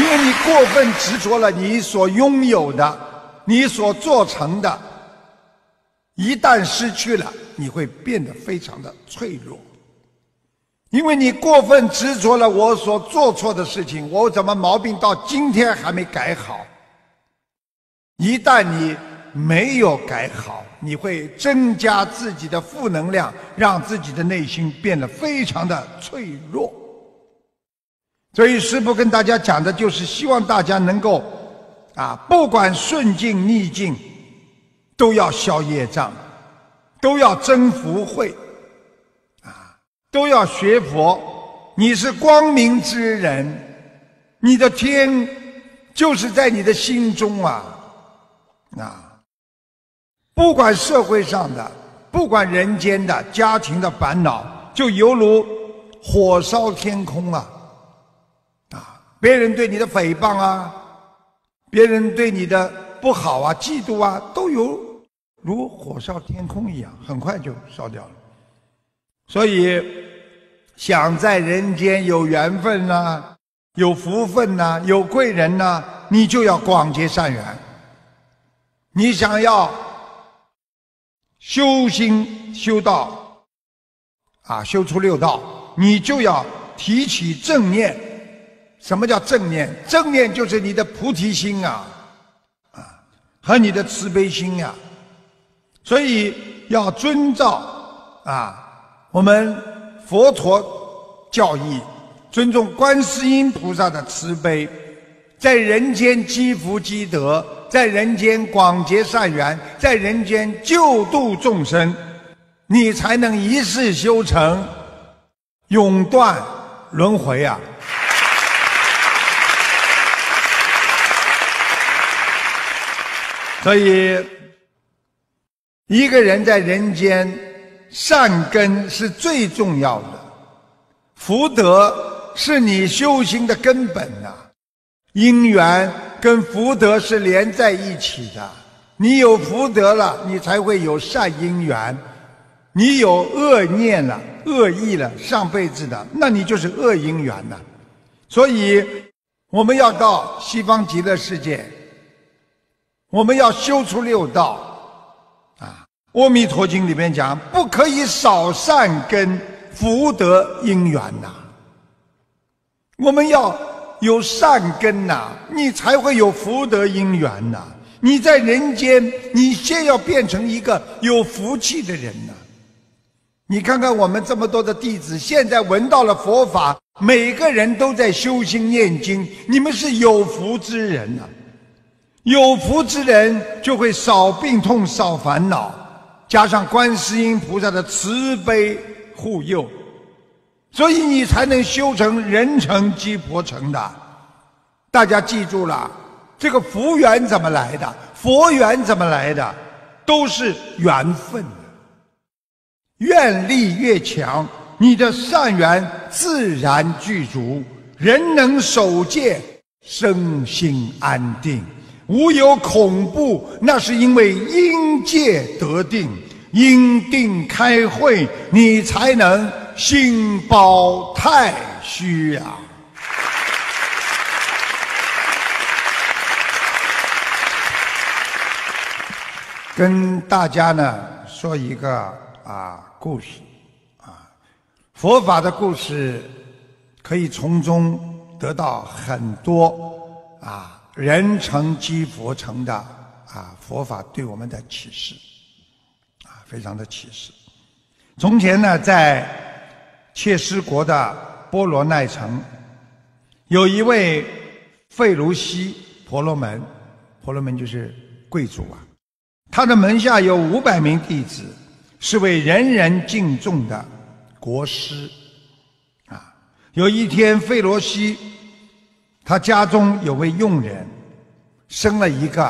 因为你过分执着了你所拥有的，你所做成的，一旦失去了，你会变得非常的脆弱。因为你过分执着了我所做错的事情，我怎么毛病到今天还没改好？一旦你没有改好，你会增加自己的负能量，让自己的内心变得非常的脆弱。所以师父跟大家讲的就是，希望大家能够啊，不管顺境逆境，都要消业障，都要增福慧，啊，都要学佛。你是光明之人，你的天就是在你的心中啊，啊，不管社会上的，不管人间的家庭的烦恼，就犹如火烧天空啊。别人对你的诽谤啊，别人对你的不好啊、嫉妒啊，都有如火烧天空一样，很快就烧掉了。所以，想在人间有缘分呐，有福分呐，有贵人呐，你就要广结善缘。你想要修心修道，啊，修出六道，你就要提起正念。什么叫正念？正念就是你的菩提心啊，啊，和你的慈悲心啊。所以要遵照啊，我们佛陀教义，尊重观世音菩萨的慈悲，在人间积福积德，在人间广结善缘，在人间救度众生，你才能一世修成，永断轮回啊。所以，一个人在人间，善根是最重要的，福德是你修行的根本呐。因缘跟福德是连在一起的，你有福德了，你才会有善因缘；你有恶念了、恶意了、上辈子的，那你就是恶因缘呐。所以，我们要到西方极乐世界。我们要修出六道啊，《阿弥陀经》里面讲，不可以少善根、福德因缘呐。我们要有善根呐，你才会有福德因缘呐。你在人间，你先要变成一个有福气的人呐。你看看我们这么多的弟子，现在闻到了佛法，每个人都在修心念经，你们是有福之人呐。有福之人就会少病痛、少烦恼，加上观世音菩萨的慈悲护佑，所以你才能修成人成、即佛成的。大家记住了，这个福缘怎么来的？佛缘怎么来的？都是缘分。愿力越强，你的善缘自然具足，人能守戒，身心安定。无有恐怖，那是因为因界得定，因定开会，你才能心包太虚呀。跟大家呢说一个啊故事，啊，佛法的故事，可以从中得到很多啊。人成即佛成的啊，佛法对我们的启示啊，非常的启示。从前呢，在切斯国的波罗奈城，有一位费卢西婆罗门，婆罗门就是贵族啊。他的门下有五百名弟子，是位人人敬重的国师啊。有一天，费罗西。他家中有位佣人，生了一个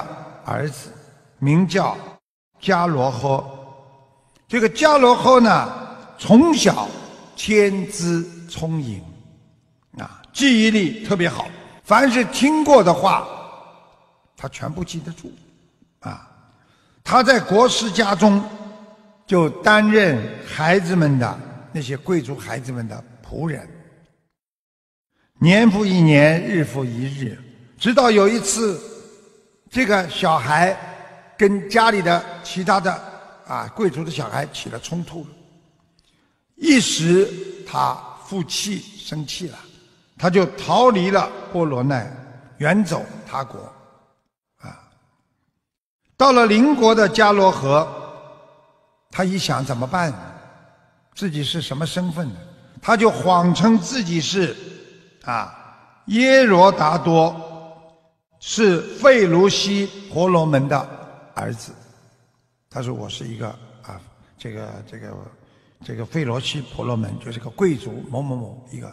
儿子，名叫伽罗诃。这个伽罗诃呢，从小天资聪颖，啊，记忆力特别好，凡是听过的话，他全部记得住。啊，他在国师家中就担任孩子们的那些贵族孩子们的仆人。年复一年，日复一日，直到有一次，这个小孩跟家里的其他的啊贵族的小孩起了冲突，一时他负气生气了，他就逃离了波罗奈，远走他国，啊，到了邻国的加罗河，他一想怎么办自己是什么身份呢？他就谎称自己是。啊，耶罗达多是费罗西婆罗门的儿子。他说：“我是一个啊，这个这个这个费罗西婆罗门，就是个贵族某某某一个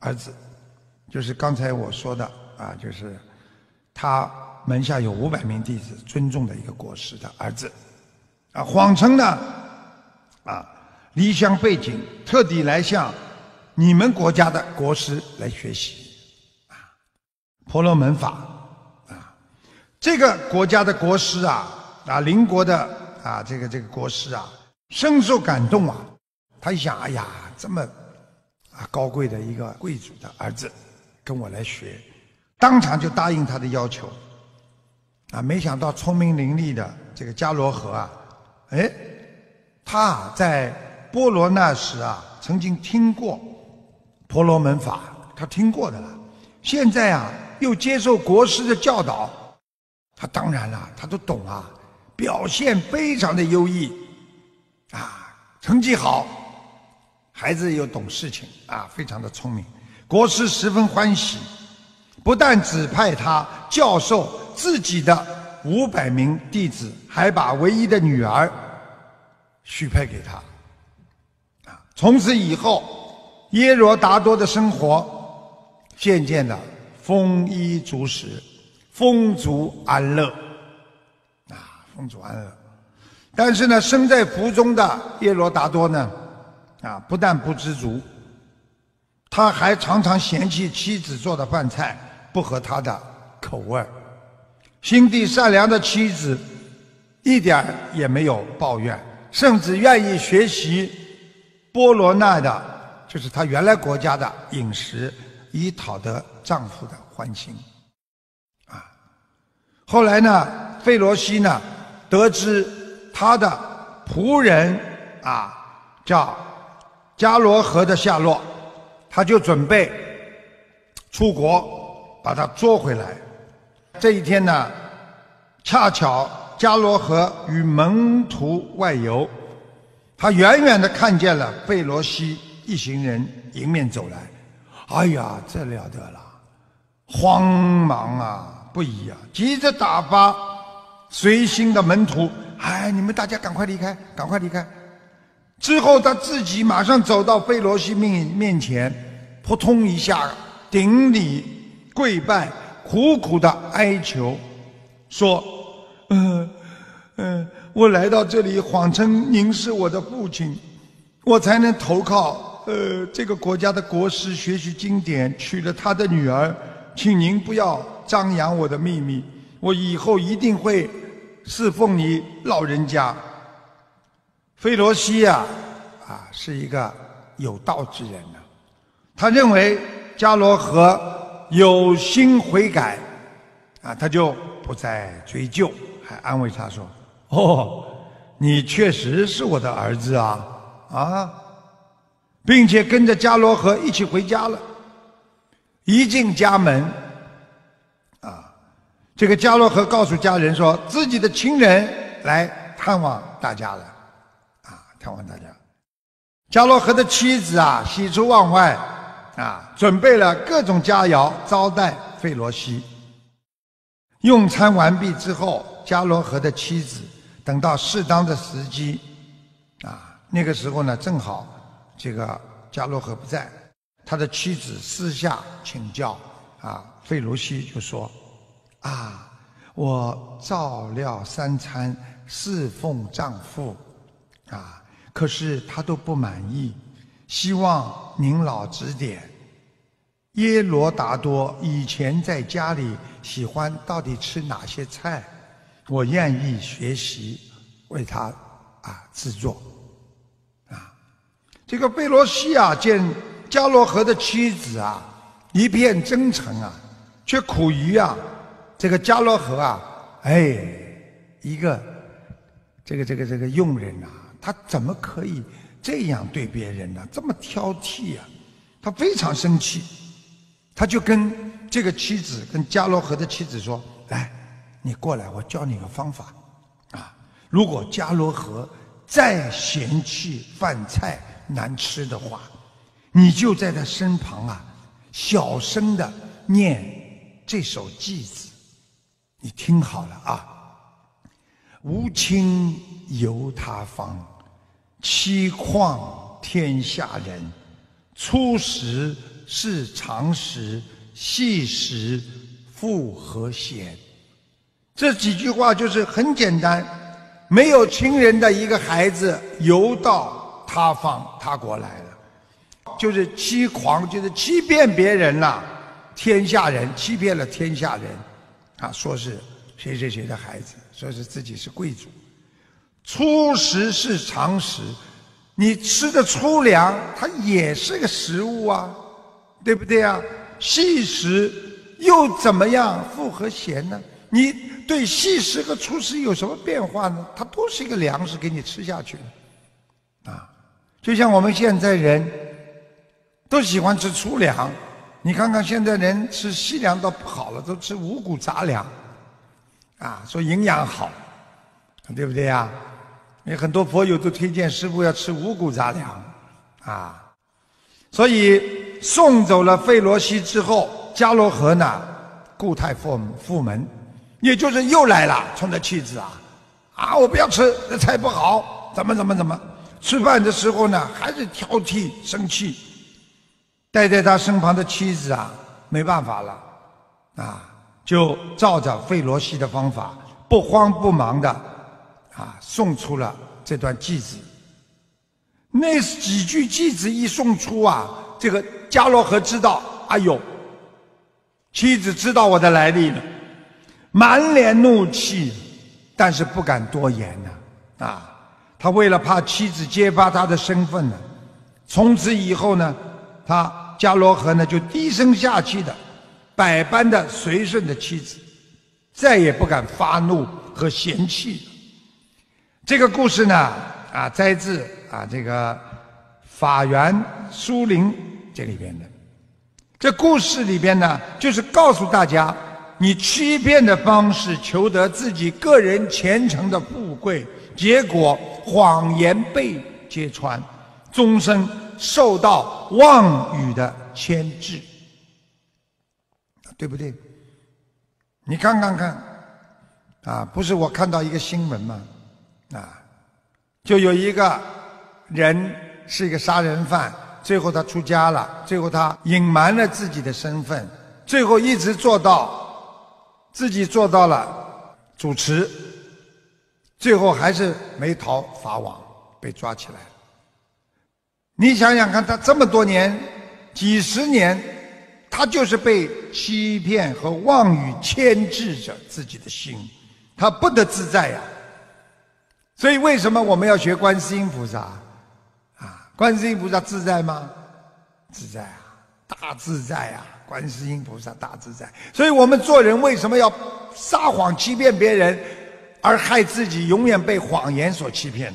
儿子，就是刚才我说的啊，就是他门下有五百名弟子，尊重的一个国师的儿子啊，谎称呢啊，离乡背景，特地来向。”你们国家的国师来学习，啊，婆罗门法，啊，这个国家的国师啊，啊，邻国的啊，这个这个国师啊，深受感动啊，他一想，哎呀，这么啊高贵的一个贵族的儿子，跟我来学，当场就答应他的要求，啊，没想到聪明伶俐的这个加罗河啊，哎，他在波罗那时啊，曾经听过。婆罗门法，他听过的了。现在啊，又接受国师的教导，他当然了，他都懂啊，表现非常的优异，啊，成绩好，孩子又懂事情啊，非常的聪明。国师十分欢喜，不但指派他教授自己的五百名弟子，还把唯一的女儿许配给他。啊，从此以后。耶罗达多的生活渐渐的丰衣足食、丰足安乐，啊，丰足安乐。但是呢，身在福中的耶罗达多呢，啊，不但不知足，他还常常嫌弃妻子做的饭菜不合他的口味心地善良的妻子一点也没有抱怨，甚至愿意学习波罗那的。就是她原来国家的饮食，以讨得丈夫的欢心，啊，后来呢，费罗西呢得知他的仆人啊叫加罗河的下落，他就准备出国把他捉回来。这一天呢，恰巧加罗河与门徒外游，他远远的看见了费罗西。一行人迎面走来，哎呀，这了得了，慌忙啊不已啊，急着打发随行的门徒。哎，你们大家赶快离开，赶快离开。之后，他自己马上走到费罗西面面前，扑通一下顶礼跪拜，苦苦的哀求，说：“嗯嗯，我来到这里，谎称您是我的父亲，我才能投靠。”呃，这个国家的国师学习经典，娶了他的女儿，请您不要张扬我的秘密，我以后一定会侍奉你老人家。菲罗西呀，啊，是一个有道之人呐，他认为伽罗和有心悔改，啊，他就不再追究，还安慰他说：“哦，你确实是我的儿子啊，啊。”并且跟着加罗河一起回家了。一进家门，啊，这个加罗河告诉家人说：“自己的亲人来探望大家了。”啊，探望大家。加罗河的妻子啊，喜出望外啊，准备了各种佳肴招待费罗西。用餐完毕之后，加罗河的妻子等到适当的时机，啊，那个时候呢，正好。这个加罗河不在，他的妻子私下请教啊，费罗西就说啊，我照料三餐，侍奉丈夫，啊，可是他都不满意，希望您老指点。耶罗达多以前在家里喜欢到底吃哪些菜，我愿意学习为他啊制作。这个贝罗西亚见加罗河的妻子啊，一片真诚啊，却苦于啊，这个加罗河啊，哎，一个这个这个这个佣人呐，他怎么可以这样对别人呢？这么挑剔呀，他非常生气，他就跟这个妻子，跟加罗河的妻子说：“来，你过来，我教你个方法啊！如果加罗河再嫌弃饭菜，”难吃的话，你就在他身旁啊，小声的念这首偈子。你听好了啊，无亲由他方，凄况天下人。初食是常食，细食复何鲜？这几句话就是很简单，没有亲人的一个孩子游到。他方他国来了，就是欺狂，就是欺骗别人了，天下人欺骗了天下人，啊，说是谁谁谁的孩子，说是自己是贵族。粗食是常识，你吃的粗粮，它也是个食物啊，对不对啊？细食又怎么样？复合咸呢？你对细食和粗食有什么变化呢？它都是一个粮食给你吃下去的，啊。就像我们现在人都喜欢吃粗粮，你看看现在人吃细粮倒不好了，都吃五谷杂粮，啊，说营养好，对不对呀？有很多佛友都推荐师傅要吃五谷杂粮，啊，所以送走了费罗西之后，加罗河呢，固态复复门，也就是又来了，冲着气质啊，啊，我不要吃这菜不好，怎么怎么怎么。吃饭的时候呢，还是挑剔生气。待在他身旁的妻子啊，没办法了，啊，就照着费罗西的方法，不慌不忙的啊，送出了这段句子。那几句句子一送出啊，这个加罗河知道，哎呦，妻子知道我的来历了，满脸怒气，但是不敢多言呢，啊。他为了怕妻子揭发他的身份呢，从此以后呢，他加罗河呢就低声下气的，百般的随顺的妻子，再也不敢发怒和嫌弃这个故事呢，啊，摘自啊这个法源书林这里边的。这故事里边呢，就是告诉大家，你欺骗的方式求得自己个人前程的富贵。结果谎言被揭穿，终生受到妄语的牵制，对不对？你看看看，啊，不是我看到一个新闻吗？啊，就有一个人是一个杀人犯，最后他出家了，最后他隐瞒了自己的身份，最后一直做到自己做到了主持。最后还是没逃法网，被抓起来。你想想看，他这么多年、几十年，他就是被欺骗和妄语牵制着自己的心，他不得自在呀。所以，为什么我们要学观世音菩萨？啊，观世音菩萨自在吗？自在啊，大自在啊，观世音菩萨大自在。所以我们做人为什么要撒谎、欺骗别人？而害自己永远被谎言所欺骗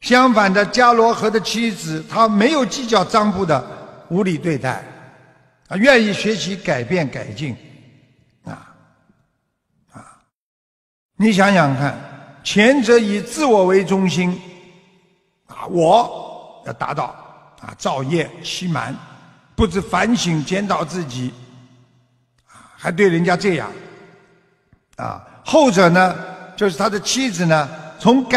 相反的，伽罗河的妻子，她没有计较张布的无理对待，啊，愿意学习改变改进，啊，啊，你想想看，前者以自我为中心，啊，我要达到，啊，造业欺瞒，不知反省检讨自己，啊，还对人家这样，啊，后者呢？就是他的妻子呢，从感。